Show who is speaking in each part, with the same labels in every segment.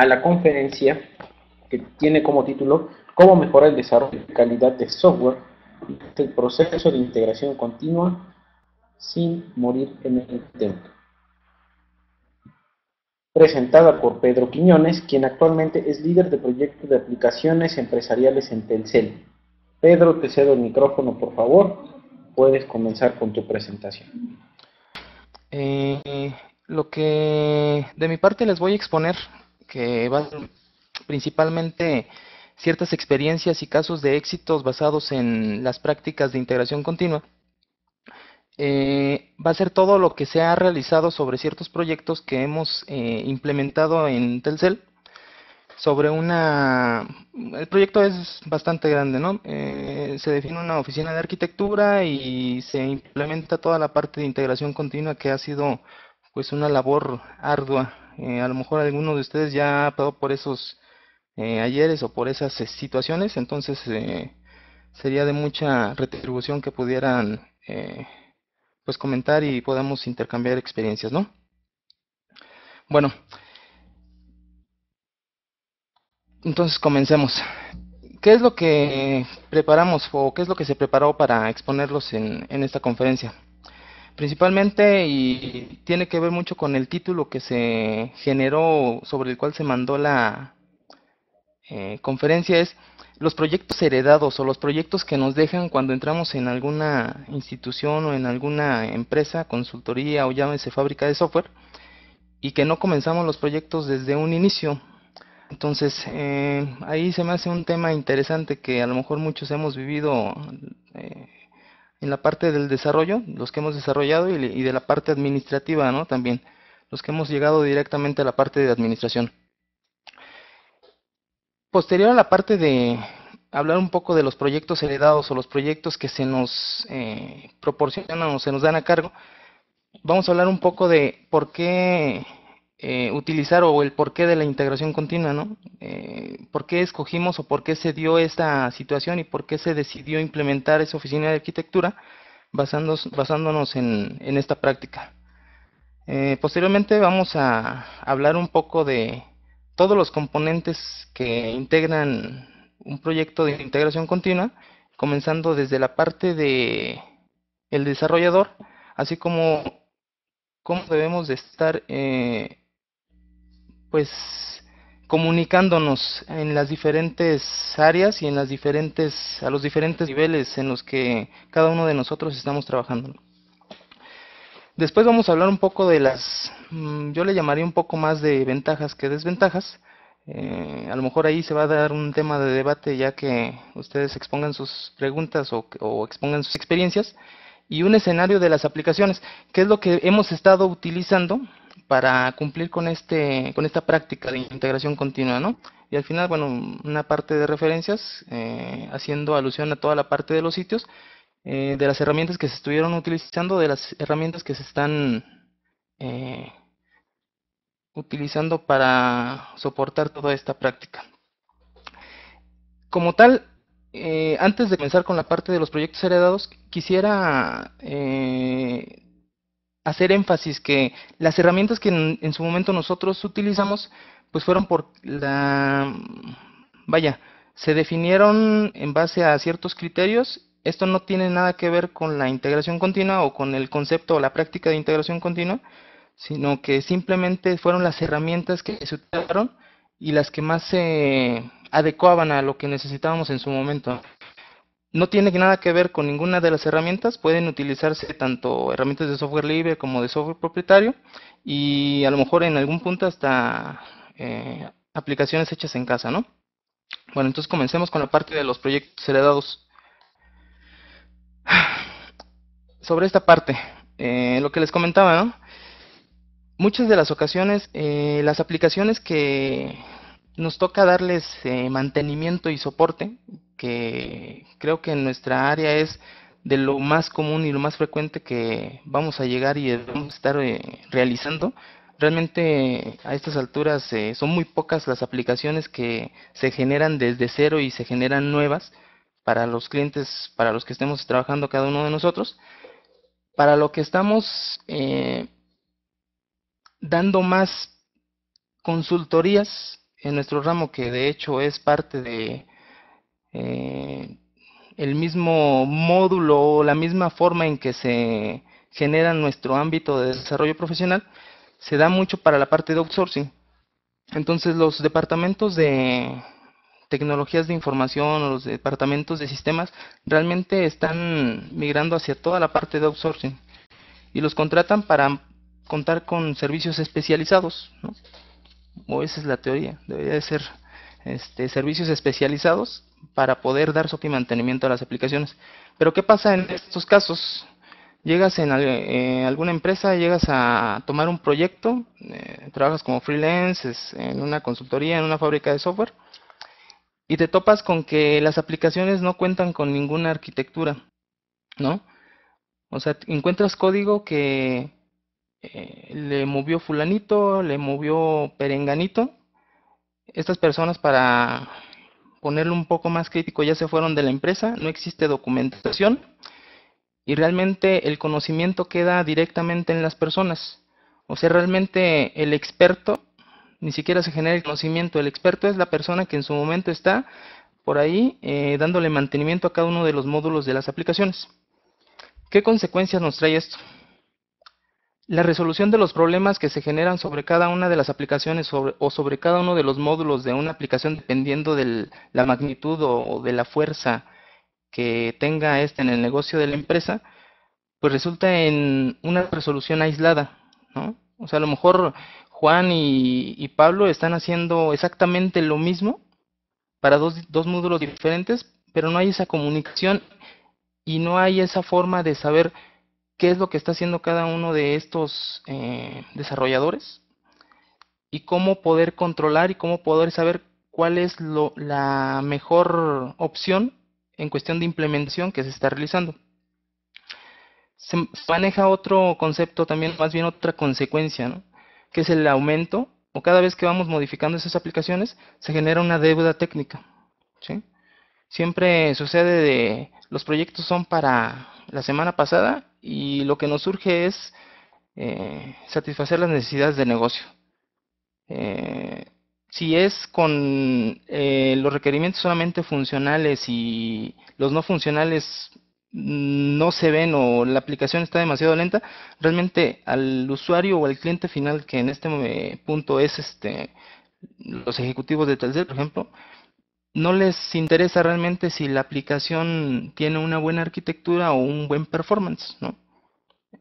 Speaker 1: a la conferencia que tiene como título Cómo mejorar el desarrollo de calidad de software y el proceso de integración continua sin morir en el intento. Presentada por Pedro Quiñones, quien actualmente es líder de proyectos de aplicaciones empresariales en Telcel. Pedro, te cedo el micrófono, por favor. Puedes comenzar con tu presentación.
Speaker 2: Eh, lo que de mi parte les voy a exponer que van principalmente ciertas experiencias y casos de éxitos basados en las prácticas de integración continua, eh, va a ser todo lo que se ha realizado sobre ciertos proyectos que hemos eh, implementado en Telcel sobre una... El proyecto es bastante grande, ¿no? Eh, se define una oficina de arquitectura y se implementa toda la parte de integración continua que ha sido pues una labor ardua eh, a lo mejor alguno de ustedes ya ha pasado por esos eh, ayeres o por esas eh, situaciones, entonces sería de mucha retribución que pudieran pues comentar y podamos intercambiar experiencias, ¿no? Bueno, entonces comencemos. ¿Qué es lo que preparamos o qué es lo que se preparó para exponerlos en esta conferencia? Principalmente y tiene que ver mucho con el título que se generó, sobre el cual se mandó la eh, conferencia, es los proyectos heredados o los proyectos que nos dejan cuando entramos en alguna institución o en alguna empresa, consultoría o llámese fábrica de software, y que no comenzamos los proyectos desde un inicio. Entonces, eh, ahí se me hace un tema interesante que a lo mejor muchos hemos vivido eh, en la parte del desarrollo, los que hemos desarrollado y, de la parte administrativa, ¿no? También, los que hemos llegado directamente a la parte de administración. Posterior a la parte de hablar un poco de los proyectos heredados o los proyectos que se nos eh, proporcionan o se nos dan a cargo, vamos a hablar un poco de por qué eh, utilizar o el porqué de la integración continua, ¿no? Eh, ¿Por qué escogimos o por qué se dio esta situación y por qué se decidió implementar esa oficina de arquitectura basándonos, basándonos en, esta práctica? Eh, posteriormente vamos a hablar un poco de todos los componentes que integran un proyecto de integración continua, comenzando desde la parte de el desarrollador, así como cómo debemos de estar pues comunicándonos en las diferentes áreas y en las diferentes a los diferentes niveles en los que cada uno de nosotros estamos trabajando. Después vamos a hablar un poco de las, mm, yo le llamaría un poco más de ventajas que desventajas. Eh, a lo mejor ahí se va a dar un tema de debate ya que ustedes expongan sus preguntas o, o expongan sus experiencias y un escenario de las aplicaciones, que es lo que hemos estado utilizando para cumplir con, este, con esta práctica de integración continua, ¿no? Y al final, bueno, una parte de referencias, eh, haciendo alusión a toda la parte de los sitios, eh, de las herramientas que se estuvieron utilizando, de las herramientas que se están eh, utilizando para soportar toda esta práctica. Como tal, antes de comenzar con la parte de los proyectos heredados, quisiera hacer énfasis que las herramientas que en, su momento nosotros utilizamos, pues fueron por la, vaya, se definieron en base a ciertos criterios. Esto no tiene nada que ver con la integración continua o con el concepto o la práctica de integración continua, sino que simplemente fueron las herramientas que se utilizaron y las que más se adecuaban a lo que necesitábamos en su momento no tiene nada que ver con ninguna de las herramientas, pueden utilizarse tanto herramientas de software libre como de software propietario y a lo mejor en algún punto hasta eh, aplicaciones hechas en casa, ¿no? Bueno, entonces comencemos con la parte de los proyectos heredados. Sobre esta parte, eh, lo que les comentaba, Muchas de las ocasiones, eh, las aplicaciones que nos toca darles mantenimiento y soporte, que creo que en nuestra área es de lo más común y lo más frecuente que vamos a llegar y vamos a estar eh, realizando. Realmente a estas alturas eh, son muy pocas las aplicaciones que se generan desde cero y se generan nuevas para los clientes, para los que estemos trabajando cada uno de nosotros. Para lo que estamos eh, dando más consultorías en nuestro ramo, que de hecho es parte de, eh, el mismo módulo o la misma forma en que se genera nuestro ámbito de desarrollo profesional, se da mucho para la parte de outsourcing. Entonces los departamentos de tecnologías de información o los departamentos de sistemas realmente están migrando hacia toda la parte de outsourcing y los contratan para contar con servicios especializados, o esa es la teoría, debería ser este, servicios especializados para poder dar soporte y mantenimiento a las aplicaciones. Pero ¿qué pasa en estos casos? Llegas en eh, alguna empresa, llegas a tomar un proyecto, eh, trabajas como freelance, en una consultoría, en una fábrica de software, y te topas con que las aplicaciones no cuentan con ninguna arquitectura, ¿no? O sea, encuentras código que eh, le movió fulanito, le movió perenganito, estas personas para ponerlo un poco más crítico, ya se fueron de la empresa, no existe documentación y realmente el conocimiento queda directamente en las personas. O sea, realmente el experto ni siquiera se genera el conocimiento, el experto es la persona que en su momento está por ahí eh, dándole mantenimiento a cada uno de los módulos de las aplicaciones. ¿Qué consecuencias nos trae esto? La resolución de los problemas que se generan sobre cada una de las aplicaciones o sobre cada uno de los módulos de una aplicación dependiendo de la magnitud o, de la fuerza que tenga este en el negocio de la empresa, pues resulta en una resolución aislada, ¿no? O sea, a lo mejor Juan y, y Pablo están haciendo exactamente lo mismo para dos, dos módulos diferentes, pero no hay esa comunicación y no hay esa forma de saber qué es lo que está haciendo cada uno de estos eh, desarrolladores y cómo poder controlar y cómo poder saber cuál es la mejor opción en cuestión de implementación que se está realizando. Se maneja otro concepto también, más bien otra consecuencia, ¿no? que es el aumento, o cada vez que vamos modificando esas aplicaciones, se genera una deuda técnica. Siempre sucede de, los proyectos son para la semana pasada y lo que nos surge es eh, satisfacer las necesidades de negocio. Eh, si es con eh, los requerimientos solamente funcionales y los no funcionales no se ven o la aplicación está demasiado lenta, realmente al usuario o al cliente final que en este punto es este los ejecutivos de Telcel, por ejemplo, no les interesa realmente si la aplicación tiene una buena arquitectura o un buen performance, ¿no?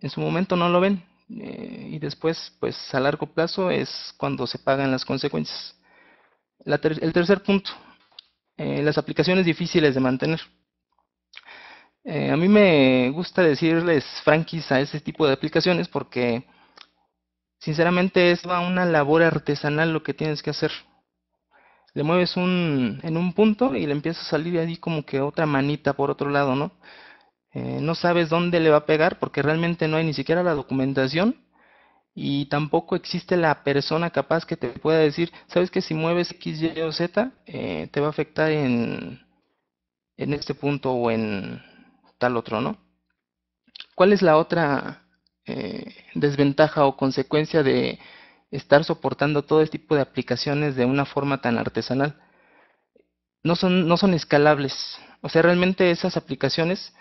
Speaker 2: En su momento no lo ven eh, y después, pues a largo plazo es cuando se pagan las consecuencias. el tercer punto, eh, las aplicaciones difíciles de mantener. Eh, a mí me gusta decirles franquis a ese tipo de aplicaciones porque sinceramente es una labor artesanal lo que tienes que hacer le mueves un, en un punto y le empieza a salir ahí como que otra manita por otro lado, ¿no? Eh, no sabes dónde le va a pegar porque realmente no hay ni siquiera la documentación y tampoco existe la persona capaz que te pueda decir, sabes que si mueves X, Y o Z, eh, te va a afectar en, en este punto o en tal otro, ¿no? ¿Cuál es la otra eh, desventaja o consecuencia de estar soportando todo este tipo de aplicaciones de una forma tan artesanal. No son, no son escalables. O sea, realmente esas aplicaciones,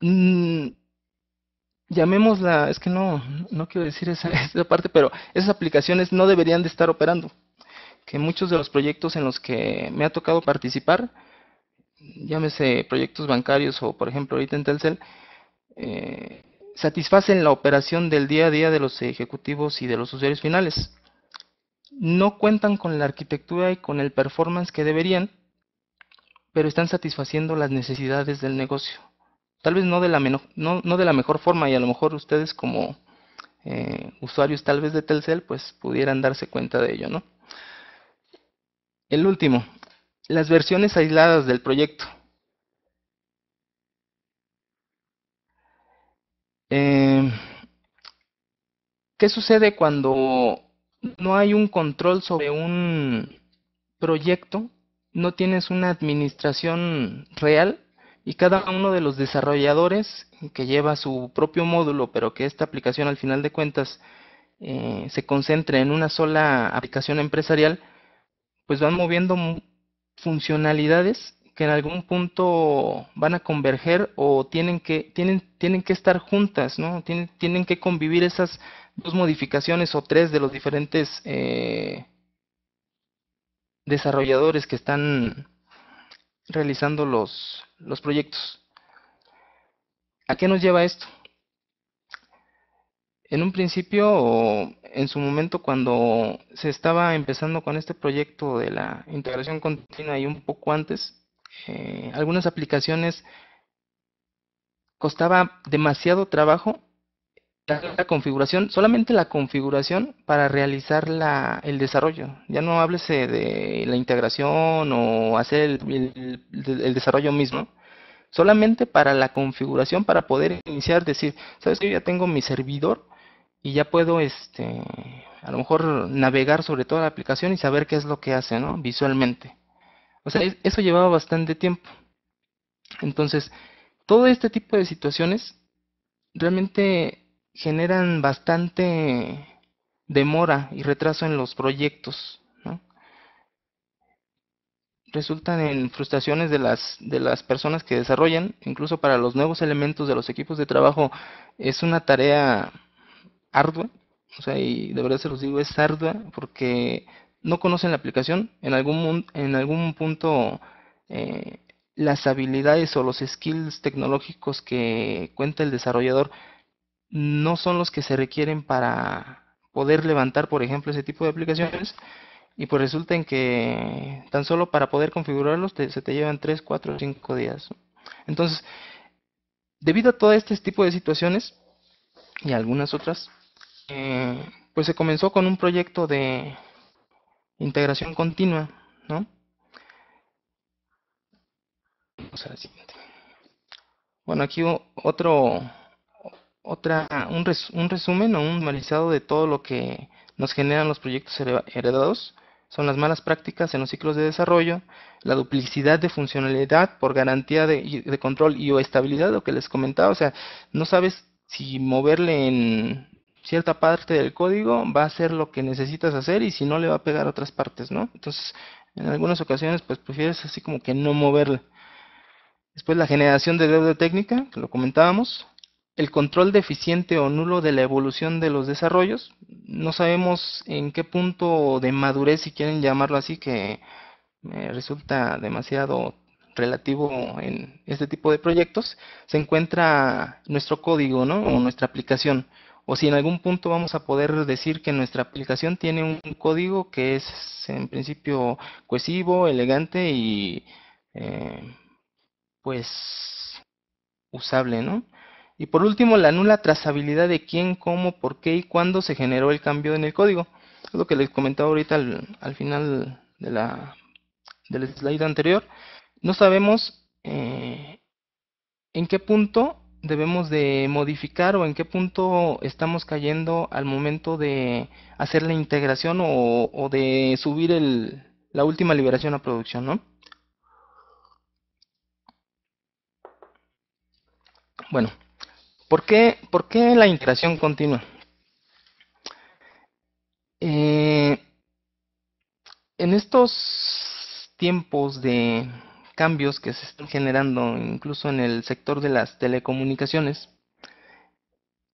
Speaker 2: mm, llamémosla, es que no, no quiero decir esa, esa parte, pero esas aplicaciones no deberían de estar operando. Que muchos de los proyectos en los que me ha tocado participar, llámese proyectos bancarios o por ejemplo ahorita en Telcel, eh, satisfacen la operación del día a día de los ejecutivos y de los usuarios finales. No cuentan con la arquitectura y con el performance que deberían, pero están satisfaciendo las necesidades del negocio. Tal vez no de la, no, no de la mejor forma y a lo mejor ustedes como eh, usuarios tal vez de Telcel pues pudieran darse cuenta de ello. ¿no? El último, las versiones aisladas del proyecto. Em, ¿Qué sucede cuando no hay un control sobre un proyecto? No tienes una administración real y cada uno de los desarrolladores que lleva su propio módulo, pero que esta aplicación al final de cuentas eh, se concentre en una sola aplicación empresarial, pues van moviendo funcionalidades que en algún punto van a converger o tienen que, tienen, tienen que estar juntas, ¿no? Tienen, tienen que convivir esas dos modificaciones o tres de los diferentes eh, desarrolladores que están realizando los, los proyectos. ¿A qué nos lleva esto? En un principio, o en su momento, cuando se estaba empezando con este proyecto de la integración continua y un poco antes, eh, algunas aplicaciones costaba demasiado trabajo la configuración, solamente la configuración para realizar la, el desarrollo. Ya no háblese de la integración o hacer el, el, desarrollo mismo. Solamente para la configuración, para poder iniciar, decir, sabes que yo ya tengo mi servidor y ya puedo, este, a lo mejor, navegar sobre toda la aplicación y saber qué es lo que hace, ¿no? Visualmente. O sea, eso llevaba bastante tiempo. Entonces, todo este tipo de situaciones realmente generan bastante demora y retraso en los proyectos. Resultan en frustraciones de las, de las personas que desarrollan, incluso para los nuevos elementos de los equipos de trabajo es una tarea ardua, o sea, y de verdad se los digo, es ardua porque no conocen la aplicación, en algún, en algún punto eh, las habilidades o los skills tecnológicos que cuenta el desarrollador no son los que se requieren para poder levantar, por ejemplo, ese tipo de aplicaciones. Y pues resulta en que tan solo para poder configurarlos se te llevan 3, 4, 5 días. Entonces, debido a todo este tipo de situaciones y algunas otras, eh, pues se comenzó con un proyecto de, integración continua, ¿no? Vamos a la siguiente. Bueno, aquí otro, otra, un, resumen o un analizado de todo lo que nos generan los proyectos heredados. Son las malas prácticas en los ciclos de desarrollo, la duplicidad de funcionalidad por garantía de, de control y o estabilidad, lo que les comentaba. O sea, no sabes si moverle en, cierta parte del código va a hacer lo que necesitas hacer y si no le va a pegar otras partes, ¿no? Entonces, en algunas ocasiones pues prefieres así como que no moverla. Después la generación de deuda técnica, que lo comentábamos, el control deficiente o nulo de la evolución de los desarrollos. No sabemos en qué punto de madurez, si quieren llamarlo así, que resulta demasiado relativo en este tipo de proyectos, se encuentra nuestro código ¿no? o nuestra aplicación o si en algún punto vamos a poder decir que nuestra aplicación tiene un código que es en principio cohesivo, elegante y eh, pues usable, ¿no? Y por último, la nula trazabilidad de quién, cómo, por qué y cuándo se generó el cambio en el código. Es lo que les comentaba ahorita al, al final de la, del slide anterior. No sabemos eh, en qué punto debemos de modificar o en qué punto estamos cayendo al momento de hacer la integración o, de subir el, la última liberación a producción, ¿no? Bueno, ¿por qué, la integración continua? Eh, en estos tiempos de cambios que se están generando incluso en el sector de las telecomunicaciones.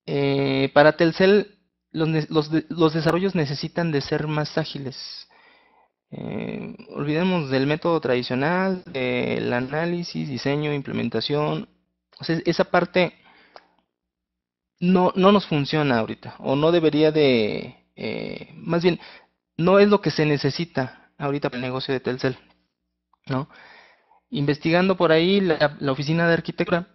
Speaker 2: Eh, para Telcel, los, los, los, desarrollos necesitan de ser más ágiles. Eh, olvidemos del método tradicional, del análisis, diseño, implementación. esa parte no, no, nos funciona ahorita, o no debería de, eh, más bien, no es lo que se necesita ahorita para el negocio de Telcel, ¿no? Investigando por ahí, la, oficina de arquitectura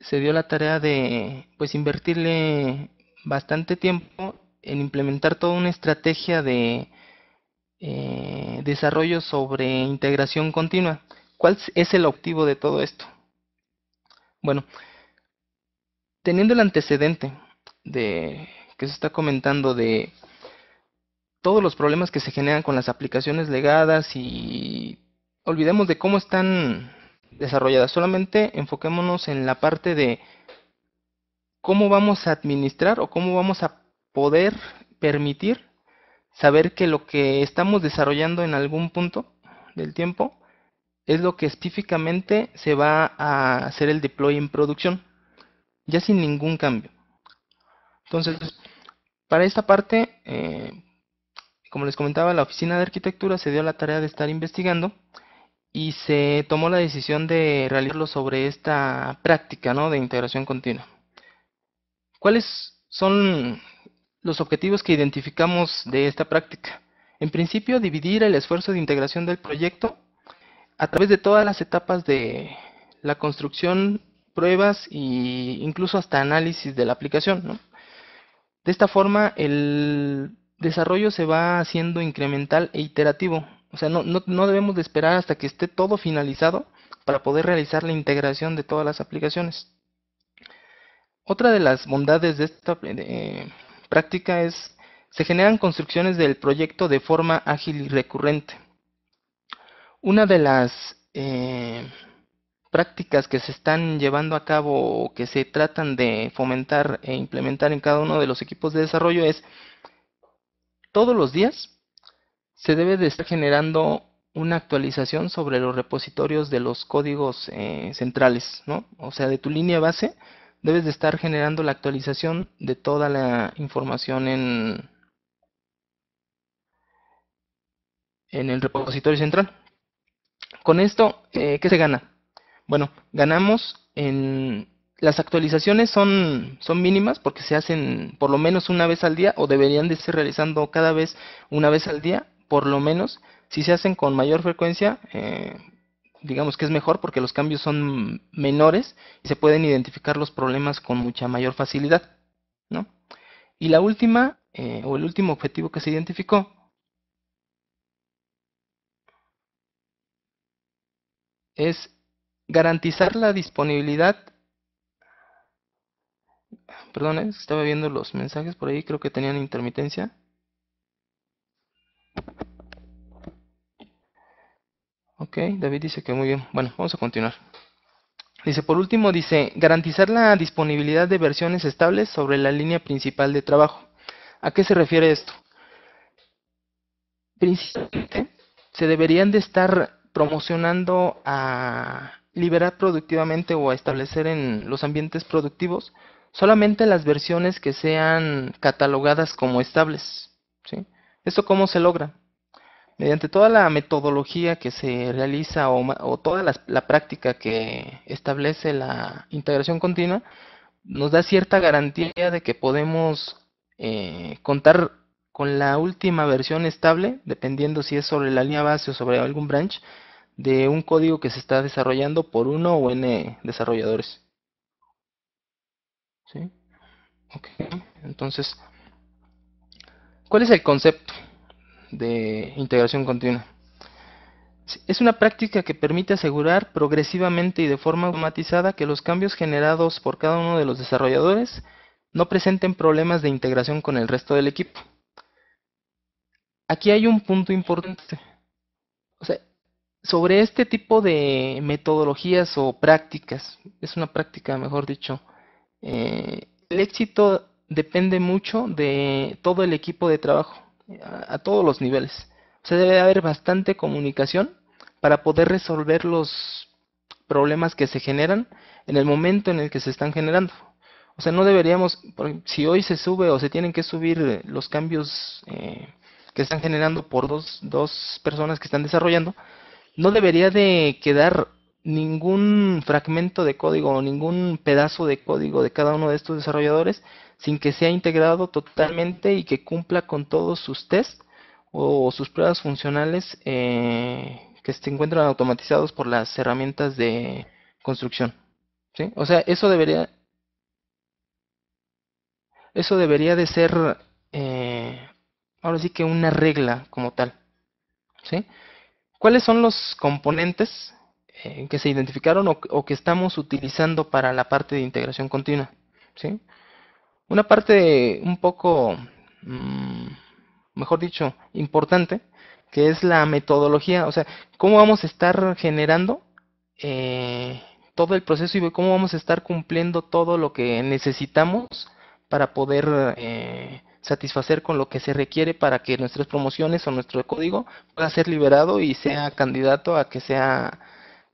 Speaker 2: se dio la tarea de pues invertirle bastante tiempo en implementar toda una estrategia de eh, desarrollo sobre integración continua. ¿Cuál es el objetivo de todo esto? Bueno, teniendo el antecedente de que se está comentando de todos los problemas que se generan con las aplicaciones legadas y olvidemos de cómo están desarrolladas, solamente enfoquémonos en la parte de cómo vamos a administrar o cómo vamos a poder permitir saber que lo que estamos desarrollando en algún punto del tiempo es lo que específicamente se va a hacer el deploy en producción, ya sin ningún cambio. Entonces, para esta parte, eh, como les comentaba, la oficina de arquitectura se dio la tarea de estar investigando y se tomó la decisión de realizarlo sobre esta práctica ¿no? de integración continua. ¿Cuáles son los objetivos que identificamos de esta práctica? En principio, dividir el esfuerzo de integración del proyecto a través de todas las etapas de la construcción, pruebas e incluso hasta análisis de la aplicación. De esta forma, el desarrollo se va haciendo incremental e iterativo, o sea, no, debemos de esperar hasta que esté todo finalizado para poder realizar la integración de todas las aplicaciones. Otra de las bondades de esta eh, práctica es se generan construcciones del proyecto de forma ágil y recurrente. Una de las eh, prácticas que se están llevando a cabo o que se tratan de fomentar e implementar en cada uno de los equipos de desarrollo es todos los días se debe de estar generando una actualización sobre los repositorios de los códigos eh, centrales, ¿no? O sea, de tu línea base debes de estar generando la actualización de toda la información en, en el repositorio central. Con esto, eh, ¿qué se gana? Bueno, ganamos en... Las actualizaciones son, son mínimas porque se hacen por lo menos una vez al día o deberían de ser realizando cada vez una vez al día por lo menos, si se hacen con mayor frecuencia, eh, digamos que es mejor porque los cambios son menores y se pueden identificar los problemas con mucha mayor facilidad. ¿no? Y la última, eh, o el último objetivo que se identificó, es garantizar la disponibilidad. Perdón, ¿eh? estaba viendo los mensajes por ahí, creo que tenían intermitencia. Ok, David dice que muy bien. Bueno, vamos a continuar. Dice, por último, dice, garantizar la disponibilidad de versiones estables sobre la línea principal de trabajo. ¿A qué se refiere esto? Principalmente, se deberían de estar promocionando a liberar productivamente o a establecer en los ambientes productivos solamente las versiones que sean catalogadas como estables. ¿sí? ¿Esto cómo se logra? Mediante toda la metodología que se realiza o, toda la, práctica que establece la integración continua, nos da cierta garantía de que podemos eh, contar con la última versión estable, dependiendo si es sobre la línea base o sobre algún branch, de un código que se está desarrollando por uno o n desarrolladores. ¿Sí? Entonces, ¿Cuál es el concepto de integración continua? Es una práctica que permite asegurar progresivamente y de forma automatizada que los cambios generados por cada uno de los desarrolladores no presenten problemas de integración con el resto del equipo. Aquí hay un punto importante. O sea, sobre este tipo de metodologías o prácticas, es una práctica mejor dicho, eh, el éxito depende mucho de todo el equipo de trabajo, a, todos los niveles. O sea, debe haber bastante comunicación para poder resolver los problemas que se generan en el momento en el que se están generando. O sea, no deberíamos, si hoy se sube o se tienen que subir eh, los cambios eh, que están generando por dos, dos personas que están desarrollando, no debería de quedar ningún fragmento de código o ningún pedazo de código de cada uno de estos desarrolladores sin que sea integrado totalmente y que cumpla con todos sus tests o sus pruebas funcionales eh, que se encuentran automatizados por las herramientas de construcción. ¿sí? O sea, eso debería, eso debería de ser, eh, ahora sí que una regla como tal. ¿sí? ¿Cuáles son los componentes eh, que se identificaron o, o, que estamos utilizando para la parte de integración continua? ¿sí? Una parte un poco, mm, mejor dicho, importante, que es la metodología, o sea, cómo vamos a estar generando eh, todo el proceso y cómo vamos a estar cumpliendo todo lo que necesitamos para poder eh, satisfacer con lo que se requiere para que nuestras promociones o nuestro código pueda ser liberado y sea candidato a que sea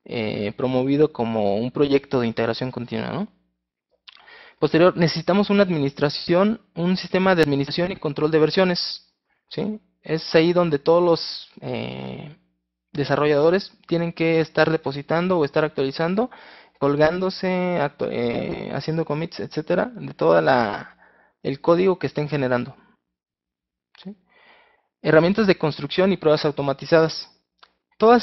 Speaker 2: eh, promovido como un proyecto de integración continua, ¿no? Posterior, necesitamos una administración, un sistema de administración y control de versiones. ¿sí? Es ahí donde todos los eh, desarrolladores tienen que estar depositando o estar actualizando, colgándose, eh, haciendo commits, etcétera, de todo el código que estén generando. Herramientas de construcción y pruebas automatizadas. Toda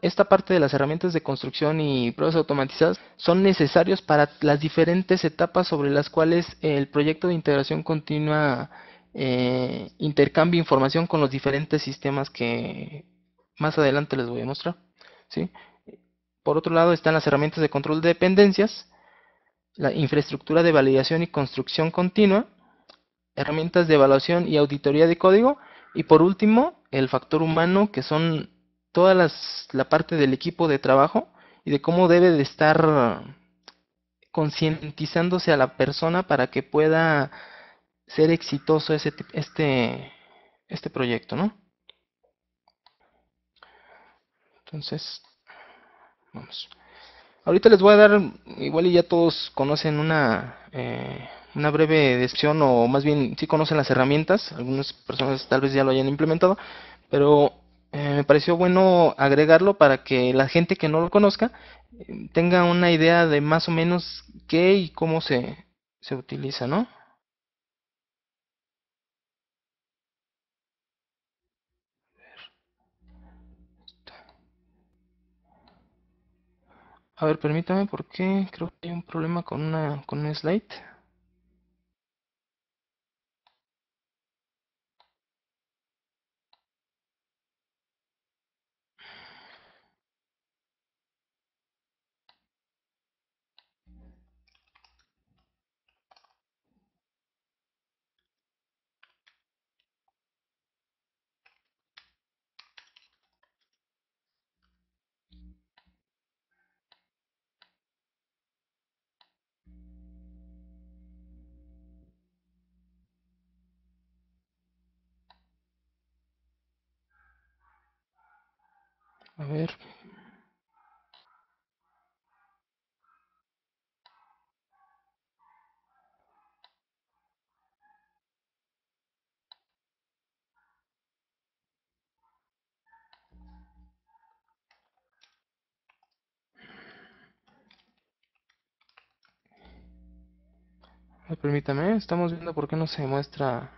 Speaker 2: esta, parte de las herramientas de construcción y pruebas automatizadas son necesarios para las diferentes etapas sobre las cuales el proyecto de integración continua eh, intercambia información con los diferentes sistemas que más adelante les voy a mostrar. Por otro lado están las herramientas de control de dependencias, la infraestructura de validación y construcción continua, herramientas de evaluación y auditoría de código, y por último, el factor humano, que son toda la parte del equipo de trabajo y de cómo debe de estar concientizándose a la persona para que pueda ser exitoso ese, este, este proyecto, ¿no? Entonces, vamos. Ahorita les voy a dar, igual y ya todos conocen una, eh, una breve descripción o más bien sí conocen las herramientas, algunas personas tal vez ya lo hayan implementado, pero eh, me pareció bueno agregarlo para que la gente que no lo conozca eh, tenga una idea de más o menos qué y cómo se, utiliza, ¿no? A ver, permítame porque creo que hay un problema con una con un slide. A ver. Permítame, estamos viendo por qué no se muestra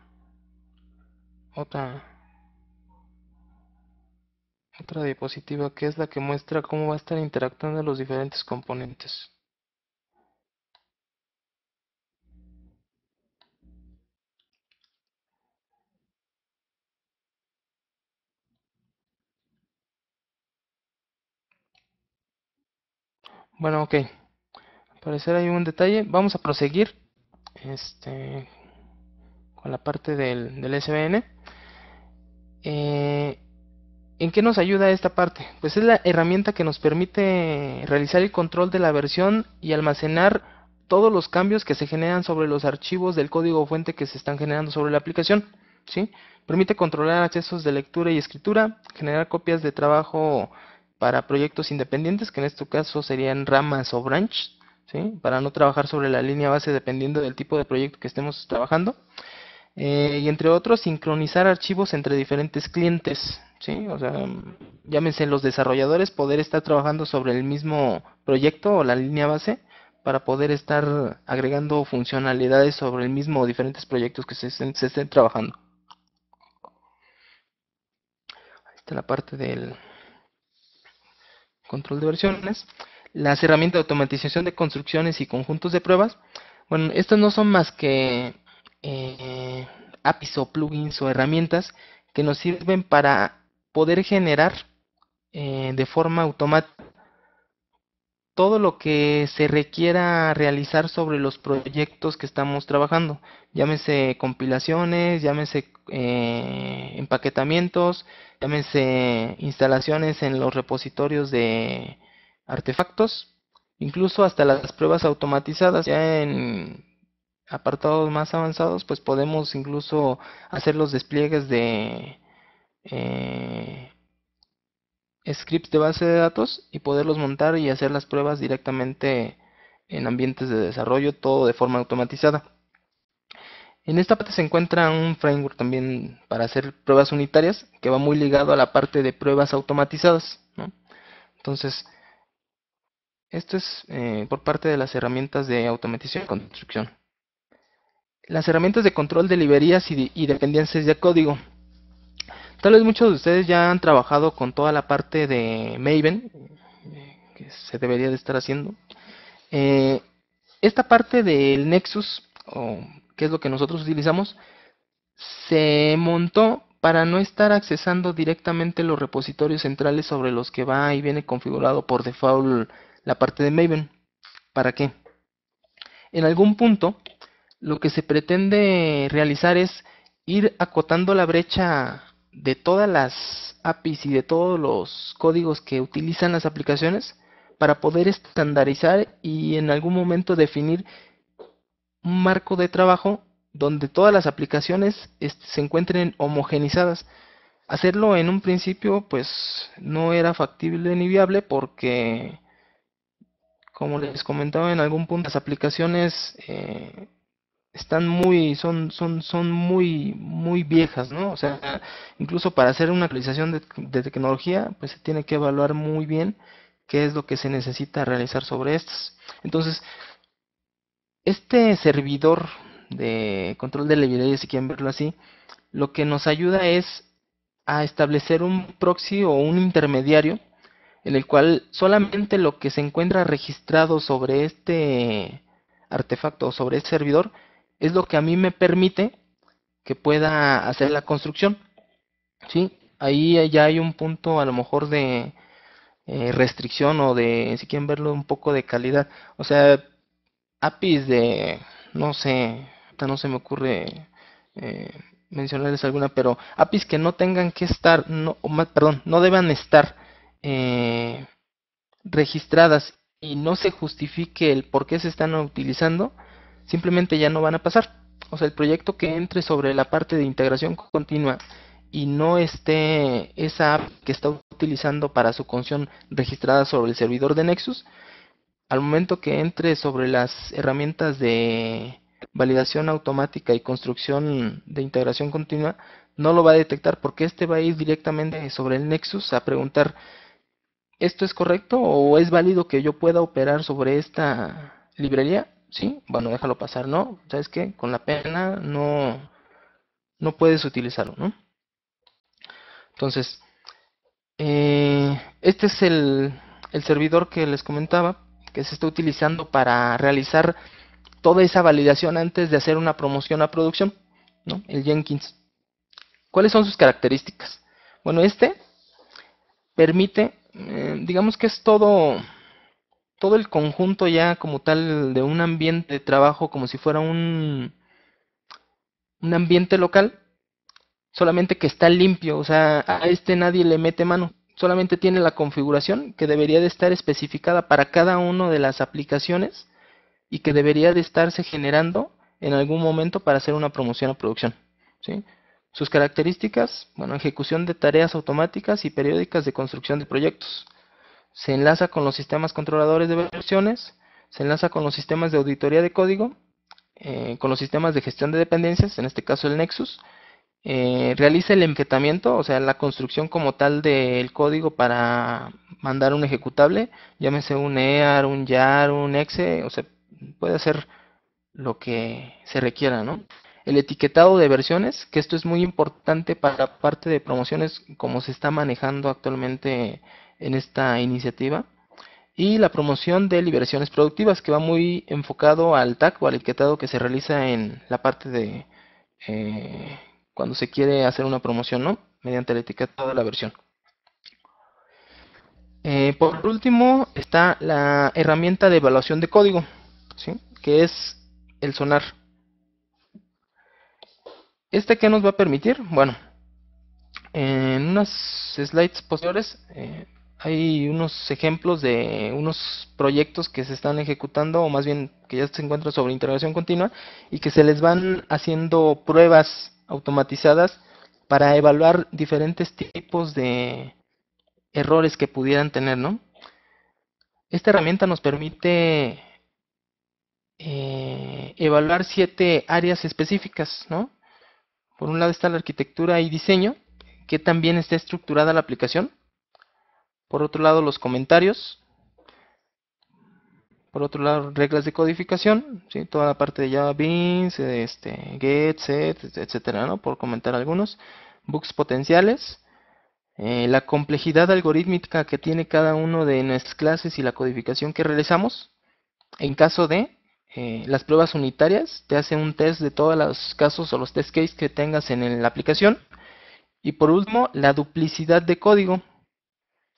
Speaker 2: otra otra diapositiva que es la que muestra cómo va a estar interactuando los diferentes componentes. Bueno, ok. Al parecer hay un detalle. Vamos a proseguir este, con la parte del, del ¿En qué nos ayuda esta parte? Pues es la herramienta que nos permite realizar el control de la versión y almacenar todos los cambios que se generan sobre los archivos del código fuente que se están generando sobre la aplicación. ¿sí? Permite controlar accesos de lectura y escritura, generar copias de trabajo para proyectos independientes, que en este caso serían ramas o branch, ¿sí? para no trabajar sobre la línea base dependiendo del tipo de proyecto que estemos trabajando. Eh, y entre otros, sincronizar archivos entre diferentes clientes, ¿sí? O sea, llámense los desarrolladores, poder estar trabajando sobre el mismo proyecto o la línea base para poder estar agregando funcionalidades sobre el mismo o diferentes proyectos que se estén, trabajando. Ahí está la parte del control de versiones. Las herramientas de automatización de construcciones y conjuntos de pruebas. Bueno, estos no son más que eh, APIs o plugins o herramientas que nos sirven para poder generar eh, de forma automática todo lo que se requiera realizar sobre los proyectos que estamos trabajando. Llámese compilaciones, llámese eh, empaquetamientos, llámese instalaciones en los repositorios de artefactos, incluso hasta las pruebas automatizadas. Ya en apartados más avanzados, pues podemos incluso hacer los despliegues de eh, scripts de base de datos y poderlos montar y hacer las pruebas directamente en ambientes de desarrollo, todo de forma automatizada. En esta parte se encuentra un framework también para hacer pruebas unitarias que va muy ligado a la parte de pruebas automatizadas. Entonces, esto es eh, por parte de las herramientas de automatización y construcción. Las herramientas de control de librerías y dependencias de código. Tal vez muchos de ustedes ya han trabajado con toda la parte de Maven, eh, que se debería de estar haciendo. Eh, esta parte del Nexus, o que es lo que nosotros utilizamos, se montó para no estar accesando directamente los repositorios centrales sobre los que va y viene configurado por default la parte de Maven. ¿Para qué? En algún punto, lo que se pretende realizar es ir acotando la brecha de todas las APIs y de todos los códigos que utilizan las aplicaciones para poder estandarizar y en algún momento definir un marco de trabajo donde todas las aplicaciones se encuentren homogenizadas. Hacerlo en un principio pues no era factible ni viable porque como les comentaba en algún punto las aplicaciones eh, están muy, son, son, son muy, muy viejas, ¿no? O sea, incluso para hacer una actualización de, tecnología, pues se tiene que evaluar muy bien qué es lo que se necesita realizar sobre estas. Entonces, este servidor de control de librería, si quieren verlo así, lo que nos ayuda es a establecer un proxy o un intermediario en el cual solamente lo que se encuentra registrado sobre este artefacto o sobre este servidor es lo que a mí me permite que pueda hacer la construcción. ¿sí? Ahí ya hay un punto a lo mejor de eh, restricción o de, si quieren verlo, un poco de calidad. O sea, APIs de, no sé, no se me ocurre eh, mencionarles alguna, pero APIs que no tengan que estar, no, perdón, no deban estar eh, registradas y no se justifique el por qué se están utilizando, simplemente ya no van a pasar. O sea, el proyecto que entre sobre la parte de integración continua y no esté esa app que está utilizando para su función registrada sobre el servidor de Nexus, al momento que entre sobre las herramientas de validación automática y construcción de integración continua, no lo va a detectar porque este va a ir directamente sobre el Nexus a preguntar, ¿esto es correcto o es válido que yo pueda operar sobre esta librería? sí, bueno, déjalo pasar, no, ¿sabes qué? Con la pena no, no puedes utilizarlo, ¿no? Entonces, eh, este es el, el servidor que les comentaba, que se está utilizando para realizar toda esa validación antes de hacer una promoción a producción, ¿no? El Jenkins. ¿Cuáles son sus características? Bueno, este permite, eh, digamos que es todo todo el conjunto ya como tal de un ambiente de trabajo como si fuera un, un ambiente local, solamente que está limpio, o sea, a este nadie le mete mano, solamente tiene la configuración que debería de estar especificada para cada una de las aplicaciones y que debería de estarse generando en algún momento para hacer una promoción a producción. Sus características, bueno, ejecución de tareas automáticas y periódicas de construcción de proyectos se enlaza con los sistemas controladores de versiones, se enlaza con los sistemas de auditoría de código, eh, con los sistemas de gestión de dependencias, en este caso el Nexus, eh, realiza el empaquetamiento, o sea, la construcción como tal del código para mandar un ejecutable, llámese un EAR, un YAR, un EXE, e, o sea, puede hacer lo que se requiera, ¿no? El etiquetado de versiones, que esto es muy importante para parte de promociones como se está manejando actualmente en esta iniciativa. Y la promoción de liberaciones productivas, que va muy enfocado al TAC o al etiquetado que se realiza en la parte de eh, cuando se quiere hacer una promoción, ¿no? Mediante el etiquetado de la versión. Eh, por último está la herramienta de evaluación de código, ¿sí? que es el sonar. ¿Este qué nos va a permitir? Bueno, en unas slides posteriores eh, hay unos ejemplos de unos proyectos que se están ejecutando, o más bien que ya se encuentran sobre integración continua, y que se les van haciendo pruebas automatizadas para evaluar diferentes tipos de errores que pudieran tener, ¿no? Esta herramienta nos permite eh, evaluar siete áreas específicas, ¿no? Por un lado está la arquitectura y diseño, que también está estructurada la aplicación por otro lado, los comentarios. Por otro lado, reglas de codificación, ¿sí? toda la parte de Java Beans, este, get, set, etcétera, ¿no? por comentar algunos. Bugs potenciales, eh, la complejidad algorítmica que tiene cada uno de nuestras clases y la codificación que realizamos. En caso de eh, las pruebas unitarias, te hace un test de todos los casos o los test cases que tengas en la aplicación. Y por último, la duplicidad de código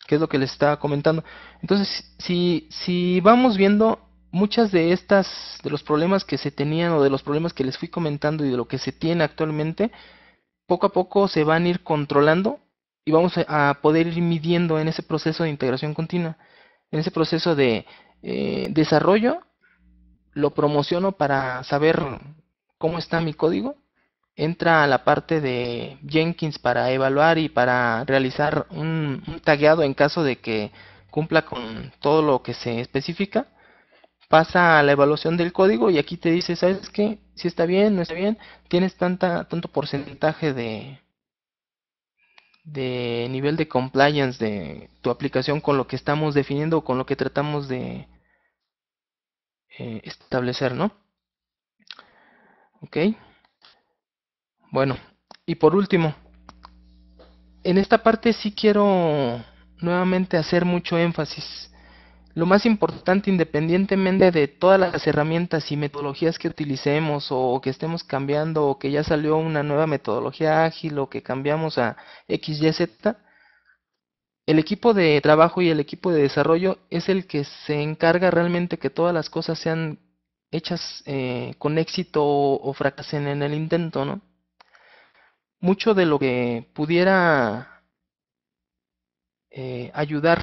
Speaker 2: que es lo que les estaba comentando. Entonces, si, si vamos viendo muchas de estas, de los problemas que se tenían o de los problemas que les fui comentando y de lo que se tiene actualmente, poco a poco se van a ir controlando y vamos a poder ir midiendo en ese proceso de integración continua, en ese proceso de eh, desarrollo, lo promociono para saber cómo está mi código entra a la parte de Jenkins para evaluar y para realizar un, un tagueado en caso de que cumpla con todo lo que se especifica, pasa a la evaluación del código y aquí te dice, ¿sabes qué? Si está bien, no está bien, tienes tanta, tanto porcentaje de, de nivel de compliance de tu aplicación con lo que estamos definiendo o con lo que tratamos de eh, establecer, ¿no? ok bueno, y por último, en esta parte sí quiero nuevamente hacer mucho énfasis. Lo más importante, independientemente de todas las herramientas y metodologías que utilicemos o que estemos cambiando o que ya salió una nueva metodología ágil o que cambiamos a XYZ, el equipo de trabajo y el equipo de desarrollo es el que se encarga realmente que todas las cosas sean hechas eh, con éxito o fracasen en el intento, ¿no? mucho de lo que pudiera eh, ayudar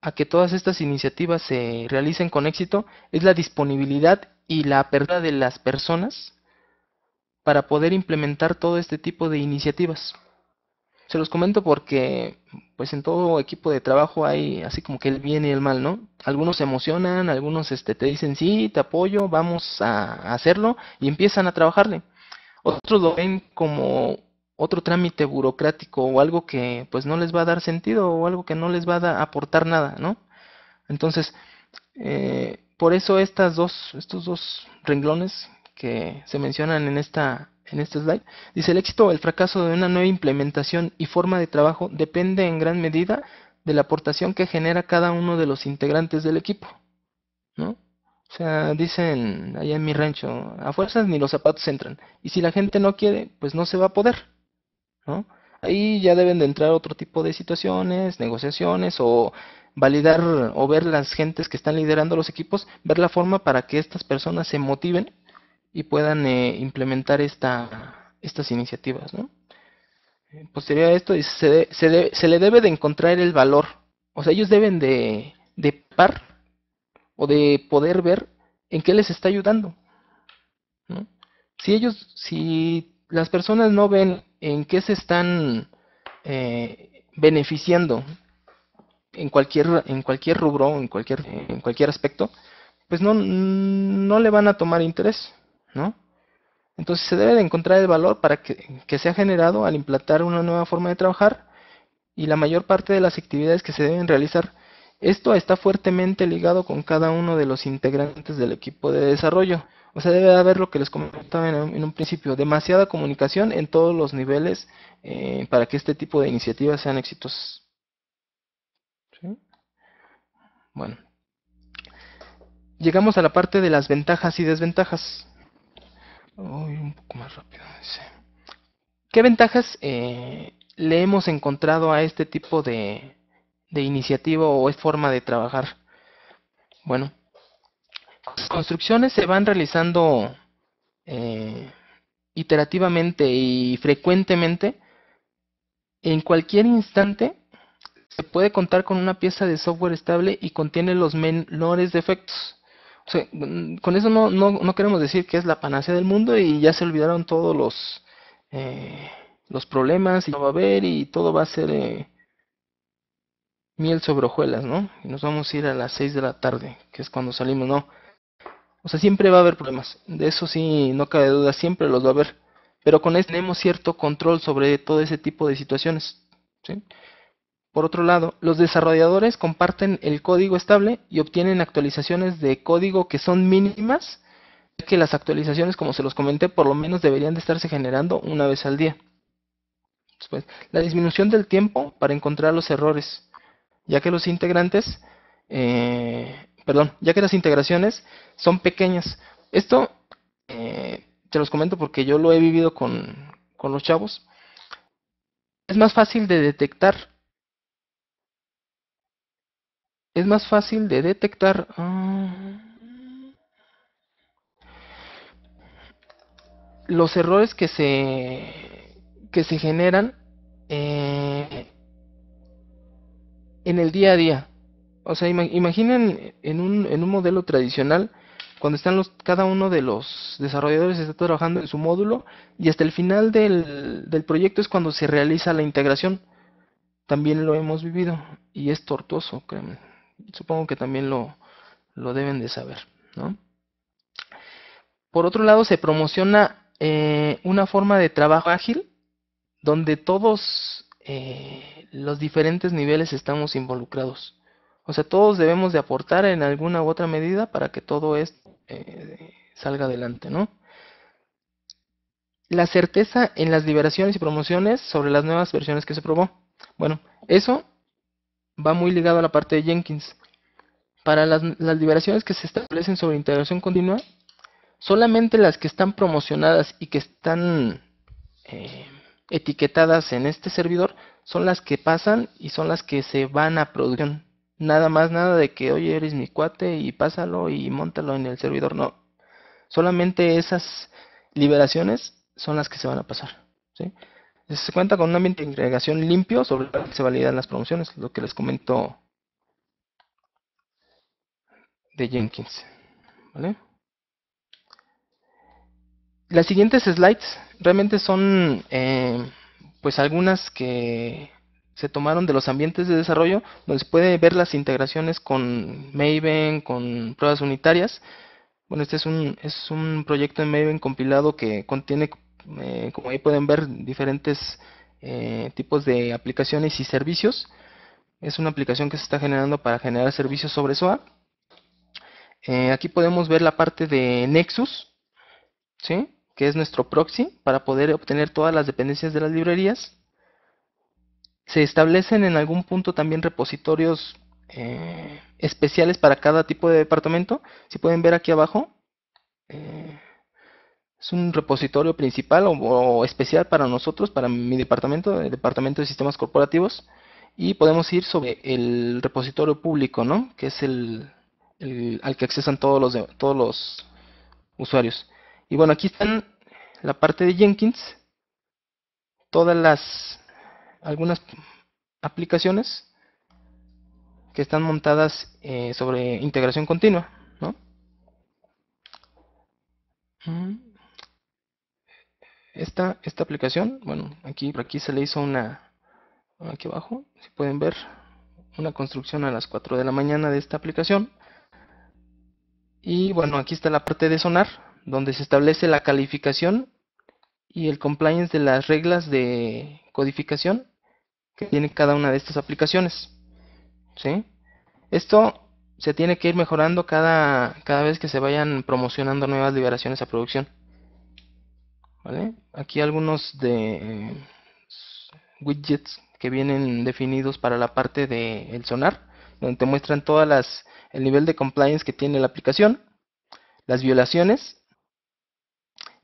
Speaker 2: a que todas estas iniciativas se realicen con éxito es la disponibilidad y la apertura de las personas para poder implementar todo este tipo de iniciativas. Se los comento porque pues en todo equipo de trabajo hay así como que el bien y el mal, ¿no? Algunos se emocionan, algunos este, te dicen sí, te apoyo, vamos a hacerlo y empiezan a trabajarle otro lo ven como otro trámite burocrático o algo que pues no les va a dar sentido o algo que no les va a aportar nada, ¿no? Entonces, eh, por eso estas dos, estos dos renglones que se mencionan en esta en este slide, dice el éxito o el fracaso de una nueva implementación y forma de trabajo depende en gran medida de la aportación que genera cada uno de los integrantes del equipo, ¿no? O sea, dicen allá en mi rancho, a fuerzas ni los zapatos entran. Y si la gente no quiere, pues no se va a poder, ¿no? Ahí ya deben de entrar otro tipo de situaciones, negociaciones o validar o ver las gentes que están liderando los equipos, ver la forma para que estas personas se motiven y puedan eh, implementar esta, estas iniciativas, eh, Posterior pues a esto, se, se, se le debe de encontrar el valor. O sea, ellos deben de, de par o de poder ver en qué les está ayudando. Si ellos, si las personas no ven en qué se están eh, beneficiando en cualquier, en cualquier rubro, en cualquier, en cualquier aspecto, pues no, no le van a tomar interés, ¿no? Entonces se debe de encontrar el valor para que, se ha generado al implantar una nueva forma de trabajar y la mayor parte de las actividades que se deben realizar esto está fuertemente ligado con cada uno de los integrantes del equipo de desarrollo. O sea, debe haber lo que les comentaba en un, principio, demasiada comunicación en todos los niveles eh, para que este tipo de iniciativas sean exitosas. Bueno. Llegamos a la parte de las ventajas y desventajas. un poco más rápido. ¿Qué ventajas eh, le hemos encontrado a este tipo de, de iniciativa o es forma de trabajar. Bueno, las construcciones se van realizando eh, iterativamente y frecuentemente. En cualquier instante se puede contar con una pieza de software estable y contiene los menores defectos. Mm, con eso no, no, queremos decir que es la panacea del mundo y ya se olvidaron todos los, eh, los problemas y no va a haber y todo va a ser... Eh, miel sobre hojuelas, ¿no? Y nos vamos a ir a las 6 de la tarde, que es cuando salimos, ¿no? O sea, siempre va a haber problemas. De eso sí, no cabe duda, siempre los va a haber. Pero con esto tenemos cierto control sobre todo ese tipo de situaciones. Por otro lado, los desarrolladores comparten el código estable y obtienen actualizaciones de código que son mínimas, que las actualizaciones, como se los comenté, por lo menos deberían de estarse generando una vez al día. Después, la disminución del tiempo para encontrar los errores ya que los integrantes, eh, perdón, ya que las integraciones son pequeñas. Esto eh, te los comento porque yo lo he vivido con, con los chavos. Es más fácil de detectar. Es más fácil de detectar. Mm, los errores que se, que se generan eh, en el día a día. O sea, imaginen en un, en un modelo tradicional, cuando están los, cada uno de los desarrolladores está trabajando en su módulo y hasta el final del, del proyecto es cuando se realiza la integración. También lo hemos vivido y es tortuoso, créanme. Supongo que también lo, lo deben de saber, ¿no? Por otro lado, se promociona eh, una forma de trabajo ágil donde todos eh, los diferentes niveles estamos involucrados. O sea, todos debemos de aportar en alguna u otra medida para que todo esto eh, salga adelante, ¿no? La certeza en las liberaciones y promociones sobre las nuevas versiones que se probó. Bueno, eso va muy ligado a la parte de Jenkins. Para las, liberaciones que se establecen sobre integración continua, solamente las que están promocionadas y que están eh, etiquetadas en este servidor son las que pasan y son las que se van a producción. Nada más, nada de que, oye, eres mi cuate y pásalo y montalo en el servidor. No. Solamente esas liberaciones son las que se van a pasar. Se cuenta con un ambiente de agregación limpio sobre el cual se validan las promociones, lo que les comento de Jenkins. ¿Vale? las siguientes slides realmente son eh, pues algunas que se tomaron de los ambientes de desarrollo, donde se puede ver las integraciones con Maven, con pruebas unitarias. Bueno, este es un, es un proyecto en Maven compilado que contiene, eh, como ahí pueden ver, diferentes eh, tipos de aplicaciones y servicios. Es una aplicación que se está generando para generar servicios sobre SOA. aquí podemos ver la parte de Nexus, ¿sí? que es nuestro proxy, para poder obtener todas las dependencias de las librerías. Se establecen en algún punto también repositorios eh, especiales para cada tipo de departamento. Si pueden ver aquí abajo, eh, es un repositorio principal o, especial para nosotros, para mi departamento, el departamento de sistemas corporativos. Y podemos ir sobre el repositorio público, ¿no? que es el, al que accesan todos los, todos los usuarios. Y bueno, aquí están la parte de Jenkins, todas las, algunas aplicaciones que están montadas eh, sobre integración continua, ¿no? Mm. Esta, esta aplicación, bueno, aquí, por aquí se le hizo una, aquí abajo, si pueden ver, una construcción a las 4 de la mañana de esta aplicación. Y bueno, aquí está la parte de sonar, donde se establece la calificación y el compliance de las reglas de codificación que tiene cada una de estas aplicaciones. ¿sí? Esto se tiene que ir mejorando cada, cada vez que se vayan promocionando nuevas liberaciones a producción. Aquí algunos de eh, widgets que vienen definidos para la parte del sonar, donde te muestran todas las el nivel de compliance que tiene la aplicación, las violaciones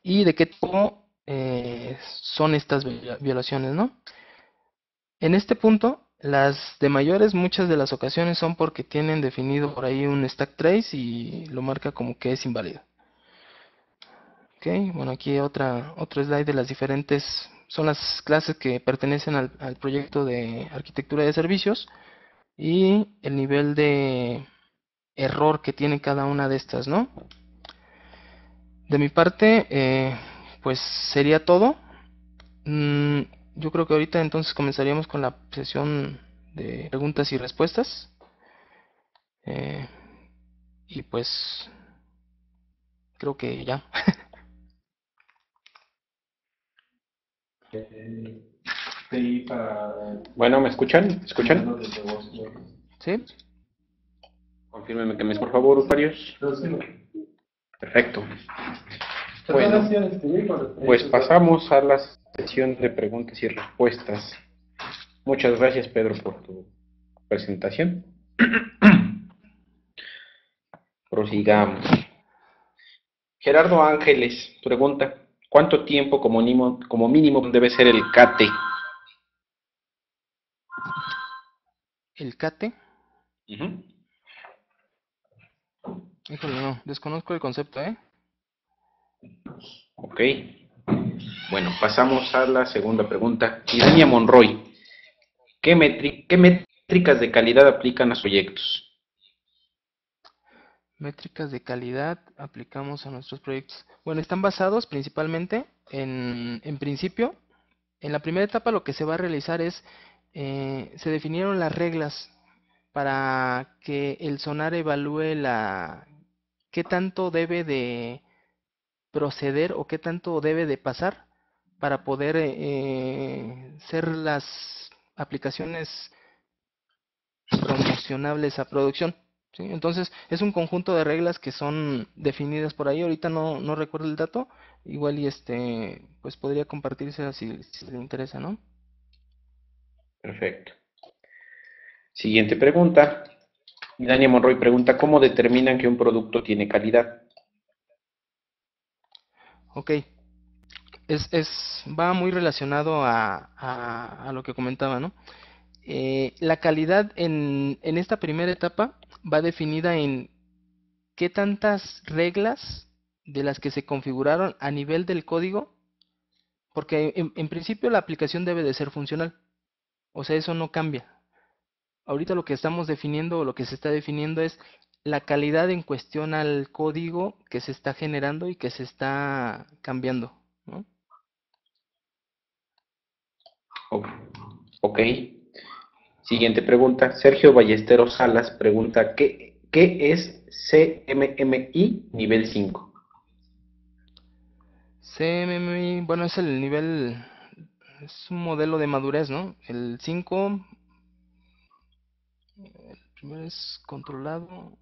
Speaker 2: y de qué tipo eh, son estas violaciones, ¿no? En este punto, las de mayores muchas de las ocasiones son porque tienen definido por ahí un stack trace y lo marca como que es inválido. Ok, bueno, aquí otra, otro slide de las diferentes, son las clases que pertenecen al, al proyecto de arquitectura de servicios y el nivel de error que tiene cada una de estas, ¿no? De mi parte, eh, pues sería todo. Mm, yo creo que ahorita entonces comenzaríamos con la sesión de preguntas y respuestas. Eh, y pues creo que ya.
Speaker 1: bueno, ¿me escuchan? escuchan? Sí. Confírmeme que me por favor, usuarios. Perfecto. pues pasamos a la sesión de preguntas y respuestas. Muchas gracias, Pedro, por tu presentación. Prosigamos. Gerardo Ángeles pregunta, ¿cuánto tiempo como mínimo, como mínimo debe ser el CATE?
Speaker 2: ¿El CATE? Híjole, no, desconozco el concepto, ¿eh?
Speaker 1: Ok. Bueno, pasamos a la segunda pregunta. Irenia Monroy, ¿qué, métricas de calidad aplican a proyectos?
Speaker 2: Métricas de calidad aplicamos a nuestros proyectos. Bueno, están basados principalmente en, en principio. En la primera etapa lo que se va a realizar es, eh, se definieron las reglas para que el sonar evalúe la qué tanto debe de proceder o qué tanto debe de pasar para poder eh, ser las aplicaciones promocionables a producción. Entonces, es un conjunto de reglas que son definidas por ahí. Ahorita no, recuerdo el dato. Igual y este, pues podría compartirse si, si le interesa, ¿no?
Speaker 1: Perfecto. Siguiente pregunta. Y Dania Monroy pregunta, ¿cómo determinan que un producto tiene calidad?
Speaker 2: Ok. Es, va muy relacionado a, lo que comentaba, ¿no? Eh, la calidad en, esta primera etapa va definida en qué tantas reglas de las que se configuraron a nivel del código, porque en, en, principio la aplicación debe de ser funcional. O sea, eso no cambia ahorita lo que estamos definiendo o lo que se está definiendo es la calidad en cuestión al código que se está generando y que se está cambiando. ¿no?
Speaker 1: Ok. Siguiente pregunta. Sergio Ballesteros Salas pregunta, ¿qué, qué es CMMI nivel 5?
Speaker 2: CMMI, bueno, es el nivel, es un modelo de madurez, ¿no? El 5 es controlado.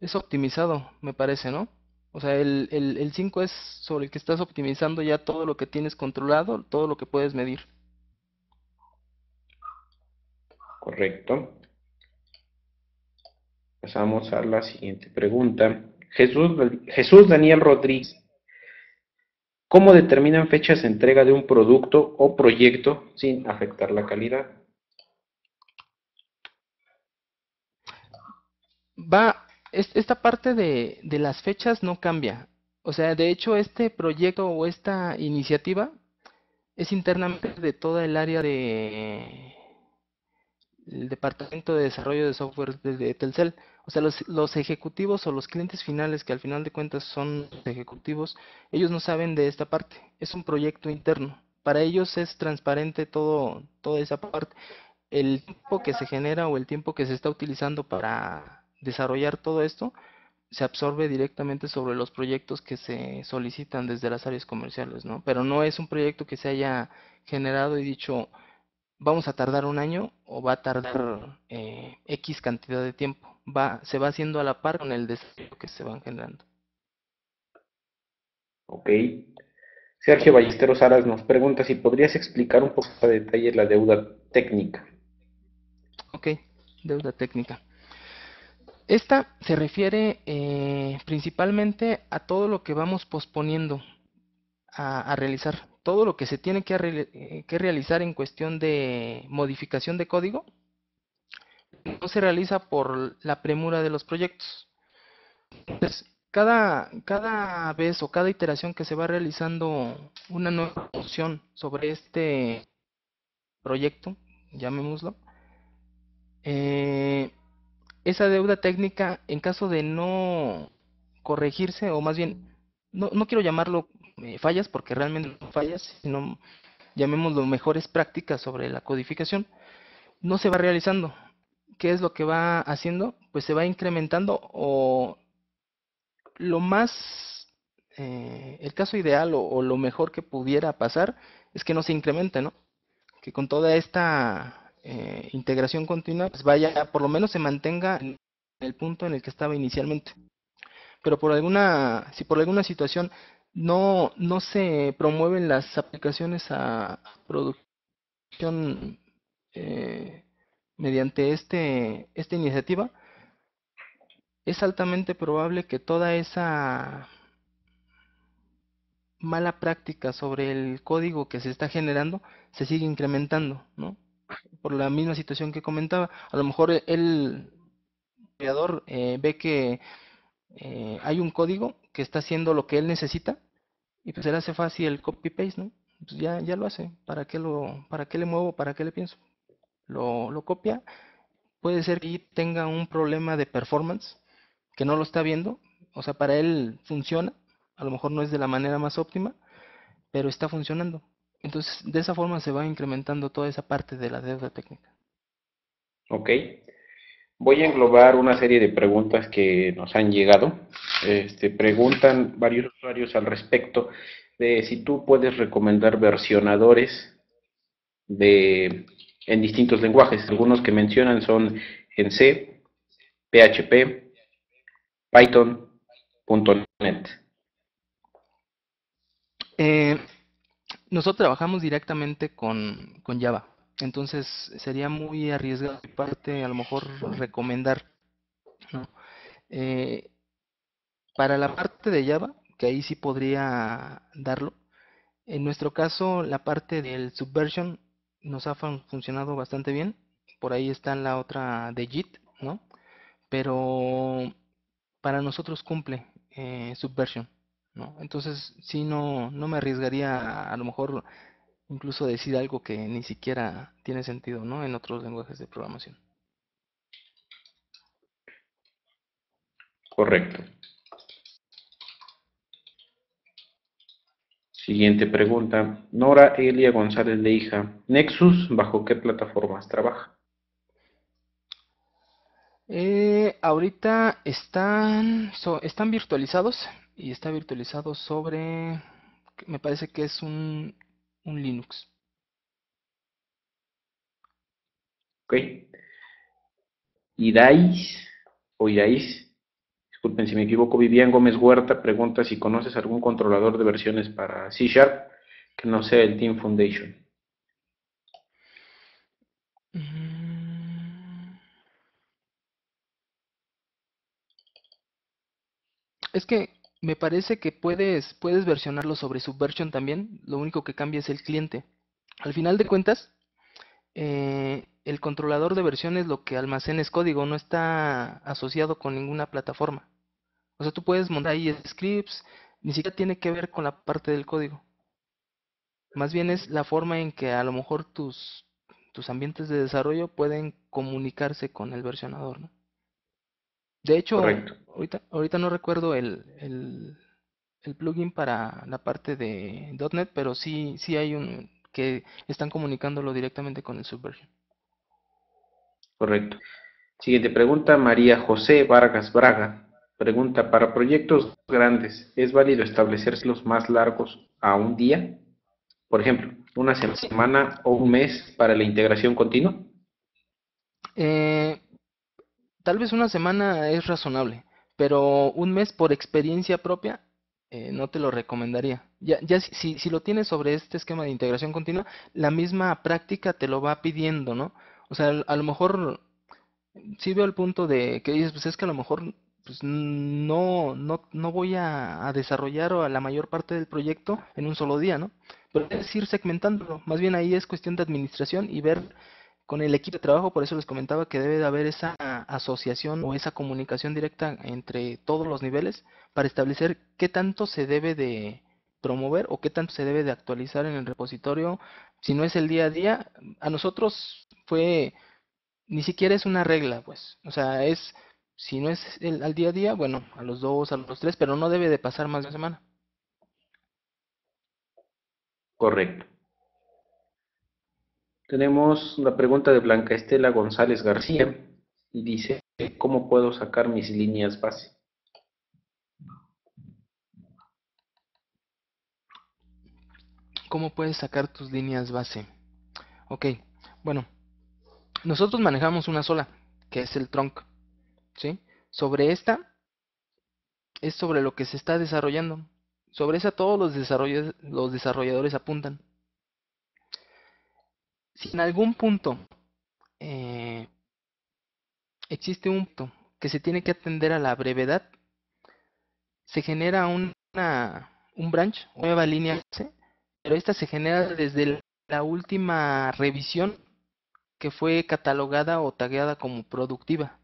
Speaker 2: Es optimizado, me parece, ¿no? O sea, el, el, 5 es sobre el que estás optimizando ya todo lo que tienes controlado, todo lo que puedes medir.
Speaker 1: Correcto. Pasamos a la siguiente pregunta. Jesús, Jesús Daniel Rodríguez. ¿Cómo determinan fechas de entrega de un producto o proyecto sin afectar la calidad?
Speaker 2: va, esta parte de, las fechas no cambia. O sea, de hecho, este proyecto o esta iniciativa es internamente de toda el área de el departamento de desarrollo de software de, Telcel. O sea, los, los, ejecutivos o los clientes finales, que al final de cuentas son ejecutivos, ellos no saben de esta parte. Es un proyecto interno. Para ellos es transparente todo, toda esa parte. El tiempo que se genera o el tiempo que se está utilizando para desarrollar todo esto se absorbe directamente sobre los proyectos que se solicitan desde las áreas comerciales, ¿no? Pero no es un proyecto que se haya generado y dicho, vamos a tardar un año o va a tardar eh, X cantidad de tiempo. Va, se va haciendo a la par con el desarrollo que se van generando.
Speaker 1: Ok. Sergio Ballesteros Aras nos pregunta si podrías explicar un poco a detalle la deuda técnica.
Speaker 2: Ok, deuda técnica. Esta se refiere eh, principalmente a todo lo que vamos posponiendo a, realizar, todo lo que se tiene eh, que, realizar en cuestión de modificación de código no se realiza por la premura de los proyectos. Entonces, cada, cada vez o cada iteración que se va realizando una nueva opción sobre este proyecto, llamémoslo, eh, esa deuda técnica, en caso de no corregirse, o más bien, no, quiero llamarlo eh, fallas, porque realmente no fallas, sino llamémoslo mejores prácticas sobre la codificación, no se va realizando. ¿Qué es lo que va haciendo? Pues se va incrementando o lo más, eh, el caso ideal o, o lo mejor que pudiera pasar es que no se incremente, ¿no? Que con toda esta eh, integración continua, pues vaya, por lo menos se mantenga en el punto en el que estaba inicialmente. Pero por alguna, si por alguna situación no, no se promueven las aplicaciones a producción eh, mediante este, esta iniciativa, es altamente probable que toda esa mala práctica sobre el código que se está generando se sigue incrementando, ¿no? por la misma situación que comentaba, a lo mejor e, el creador eh, ve que eh, hay un código que está haciendo lo que él necesita y pues él hace fácil el copy paste, ¿no? Pues, ya, ya lo hace, ¿para qué, lo, ¿para qué le muevo? ¿Para qué le pienso? Lo, lo copia, puede ser que tenga un problema de performance que no lo está viendo, o sea, para él funciona, a lo mejor no es de la manera más óptima, pero está funcionando. Entonces, de esa forma se va incrementando toda esa parte de la deuda técnica.
Speaker 1: Ok. Voy a englobar una serie de preguntas que nos han llegado. Este, preguntan varios usuarios al respecto de si tú puedes recomendar versionadores de, en distintos lenguajes. Algunos que mencionan son en C, PHP, Python, .NET.
Speaker 2: Eh, nosotros trabajamos directamente con, Java, entonces sería muy arriesgado parte a lo mejor recomendar. Eh, para la parte de Java, que ahí sí podría darlo, en nuestro caso la parte del Subversion nos ha funcionado bastante bien. Por ahí está la otra de JIT, ¿no? Pero para nosotros cumple eh, Subversion. ¿no? Entonces, sí, no, no me arriesgaría a, lo mejor incluso decir algo que ni siquiera tiene sentido, ¿no? En otros lenguajes de programación.
Speaker 1: Correcto. Siguiente pregunta. Nora Elia González de Hija. Nexus, ¿bajo qué plataformas trabaja?
Speaker 2: Eh, ahorita están, están virtualizados, y está virtualizado sobre, me parece que es un, Linux.
Speaker 1: Ok. Irais, o Idais, disculpen si me equivoco, Vivian Gómez Huerta pregunta si conoces algún controlador de versiones para C Sharp que no sea el Team Foundation. Mm.
Speaker 2: Es que me parece que puedes, puedes versionarlo sobre Subversion también, lo único que cambia es el cliente. Al final de cuentas, eh, el controlador de versiones lo que almacena es código, no está asociado con ninguna plataforma. O sea, tú puedes montar ahí scripts, ni siquiera tiene que ver con la parte del código. Más bien es la forma en que a lo mejor tus, tus ambientes de desarrollo pueden comunicarse con el versionador, ¿no? De hecho, ahorita, ahorita, no recuerdo el, plugin para la parte de .NET, pero sí, sí hay un que están comunicándolo directamente con el Subversion.
Speaker 1: Correcto. Siguiente pregunta, María José Vargas Braga. Pregunta, para proyectos grandes, ¿es válido los más largos a un día? Por ejemplo, una semana o un mes para la integración continua.
Speaker 2: Eh, Tal vez una semana es razonable, pero un mes por experiencia propia eh, no te lo recomendaría. Ya, ya si, lo tienes sobre este esquema de integración continua, la misma práctica te lo va pidiendo, ¿no? O sea, a lo mejor sí veo el punto de que dices, pues es que a lo mejor pues, no, no, no voy a, desarrollar a la mayor parte del proyecto en un solo día, ¿no? Pero es ir segmentándolo. Más bien ahí es cuestión de administración y ver con el equipo de trabajo, por eso les comentaba que debe de haber esa asociación o esa comunicación directa entre todos los niveles para establecer qué tanto se debe de promover o qué tanto se debe de actualizar en el repositorio, si no es el día a día, a nosotros fue, ni siquiera es una regla, pues, o sea, es, si no es el, al día a día, bueno, a los dos, a los tres, pero no debe de pasar más de una semana.
Speaker 1: Correcto. Tenemos la pregunta de Blanca Estela González García y dice, ¿cómo puedo sacar mis líneas base?
Speaker 2: ¿Cómo puedes sacar tus líneas base? Ok, bueno, nosotros manejamos una sola, que es el tronco ¿sí? Sobre esta es sobre lo que se está desarrollando. Sobre esa todos los, los desarrolladores apuntan si en algún punto eh, existe un punto que se tiene que atender a la brevedad, se genera una, un branch, una nueva línea, pero esta se genera desde la última revisión que fue catalogada o tagueada como productiva.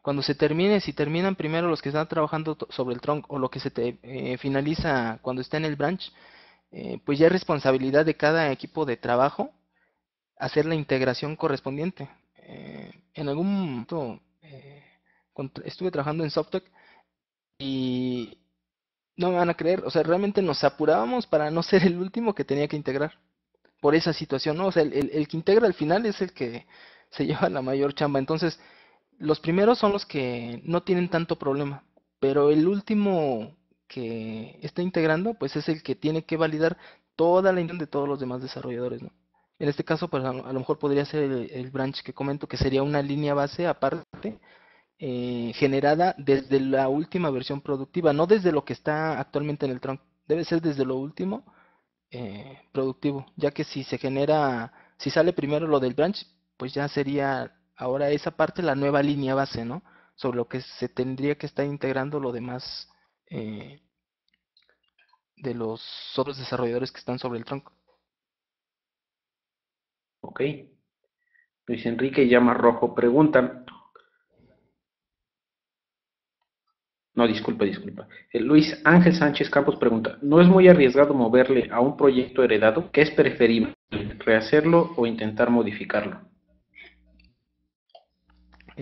Speaker 2: Cuando se termine, si terminan primero los que están trabajando sobre el tronco o lo que se te, eh, finaliza cuando está en el branch, eh, pues ya es responsabilidad de cada equipo de trabajo hacer la integración correspondiente. Eh, en algún momento eh, estuve trabajando en SoftTech y no me van a creer, o sea, realmente nos apurábamos para no ser el último que tenía que integrar por esa situación, ¿no? O sea, el, el que integra al final es el que se lleva la mayor chamba. Entonces, los primeros son los que no tienen tanto problema, pero el último que está integrando, pues es el que tiene que validar toda la intención de todos los demás desarrolladores, ¿no? En este caso, pues a, lo mejor podría ser el, branch que comento, que sería una línea base aparte eh, generada desde la última versión productiva, no desde lo que está actualmente en el tronco, debe ser desde lo último eh, productivo, ya que si se genera, si sale primero lo del branch, pues ya sería ahora esa parte la nueva línea base, ¿no? Sobre lo que se tendría que estar integrando lo demás eh, de los otros desarrolladores que están sobre el tronco.
Speaker 1: Ok. Luis Enrique Llama Rojo pregunta. No, disculpa, disculpa. Eh, Luis Ángel Sánchez Campos pregunta, ¿no es muy arriesgado moverle a un proyecto heredado? ¿Qué es preferible? ¿Rehacerlo o intentar modificarlo?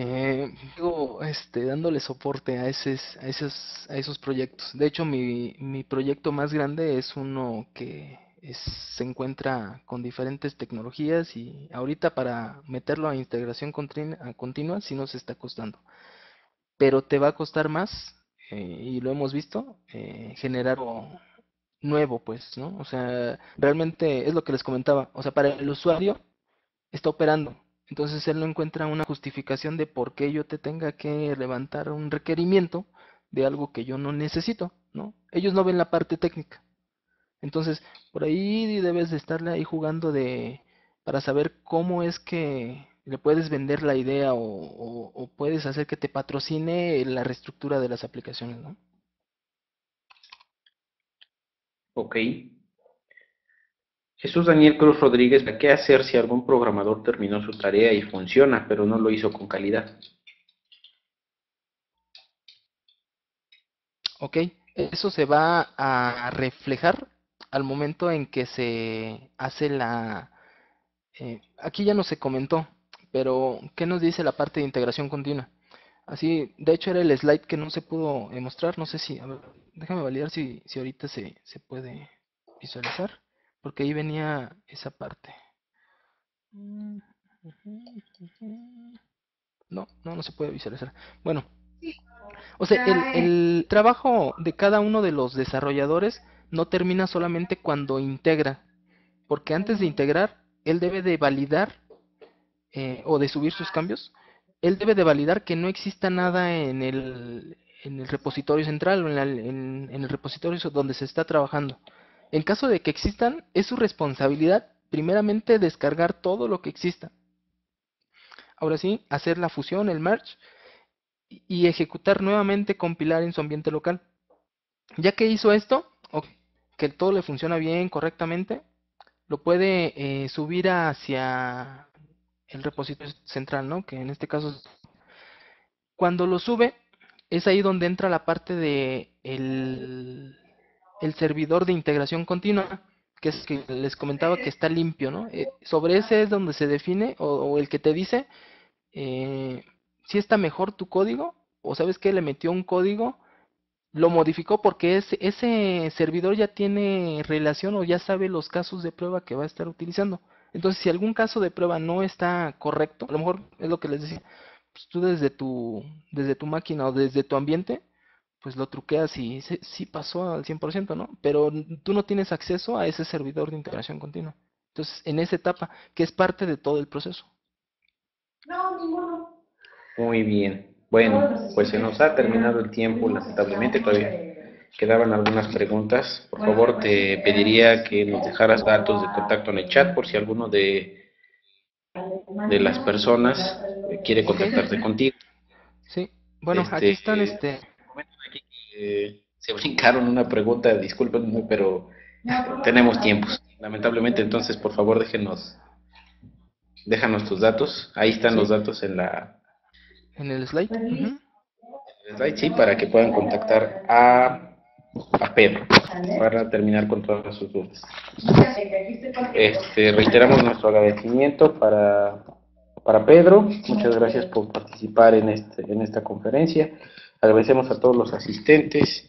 Speaker 2: Eh, digo, este, dándole soporte a, esos, a, a esos proyectos. De hecho, mi, proyecto más grande es uno que se encuentra con diferentes tecnologías y ahorita para meterlo a integración continua, continua sí nos está costando. Pero te va a costar más, eh, y lo hemos visto, eh, generar nuevo, pues, ¿no? O sea, realmente es lo que les comentaba. O sea, para el usuario está operando, entonces él no encuentra una justificación de por qué yo te tenga que levantar un requerimiento de algo que yo no necesito, ¿no? Ellos no ven la parte técnica. Entonces, por ahí debes de estarle ahí jugando de para saber cómo es que le puedes vender la idea o, puedes hacer que te patrocine la reestructura de las aplicaciones, ¿no?
Speaker 1: Ok, Jesús Daniel Cruz Rodríguez, qué hacer si algún programador terminó su tarea y funciona, pero no lo hizo con calidad?
Speaker 2: Ok, eso se va a reflejar al momento en que se hace la... Eh, aquí ya no se comentó, pero ¿qué nos dice la parte de integración continua? Así, de hecho era el slide que no se pudo mostrar, no sé si... déjame validar si, si ahorita se puede visualizar porque ahí venía esa parte. Mm, no, no, se puede visualizar. Bueno, o sea, ah, eh. el, trabajo de cada uno de los desarrolladores no termina solamente cuando integra, porque antes de integrar, él debe de validar eh, o de subir sus cambios, él debe de validar que no exista nada en el, en el repositorio central o en, en, el repositorio donde se está trabajando. En caso de que existan, es su responsabilidad primeramente descargar todo lo que exista. Ahora sí, hacer la fusión, el merge, y ejecutar nuevamente compilar en su ambiente local. Ya que hizo esto, o que todo le funciona bien, correctamente, lo puede eh, subir hacia el repositorio central, ¿no? Que en este caso, cuando lo sube, es ahí donde entra la parte de el el servidor de integración continua, que es que les comentaba que está limpio, ¿no? Eh, sobre ese es donde se define o, el que te dice eh, si está mejor tu código o sabes que le metió un código, lo modificó porque ese, ese servidor ya tiene relación o ya sabe los casos de prueba que va a estar utilizando. Entonces, si algún caso de prueba no está correcto, a lo mejor es lo que les decía, pues, tú desde tu, desde tu máquina o desde tu ambiente pues lo truqueas y sí, pasó al 100%, ¿no? Pero tú no tienes acceso a ese servidor de integración continua. Entonces, en esa etapa, que es parte de todo el proceso. No, ninguno.
Speaker 1: Muy bien. Bueno, pues se nos ha terminado el tiempo, lamentablemente todavía quedaban algunas preguntas. Por favor, pues, te eh, pediría que nos dejaras datos de contacto en el chat por si alguno de, de las personas quiere contactarte contigo. Sí, bueno, aquí este, están este eh, se brincaron una pregunta, disculpenme, pero
Speaker 2: tenemos tiempos, lamentablemente. Entonces,
Speaker 1: por favor, déjenos, déjanos tus datos. Ahí están los datos en la...
Speaker 2: En el slide. Pues en
Speaker 1: el slide, sí, para que puedan contactar a, a Pedro para terminar con todas sus dudas. Pues este, reiteramos nuestro agradecimiento para, para Pedro. Muchas gracias por participar en, este, en esta conferencia. Agradecemos a todos los asistentes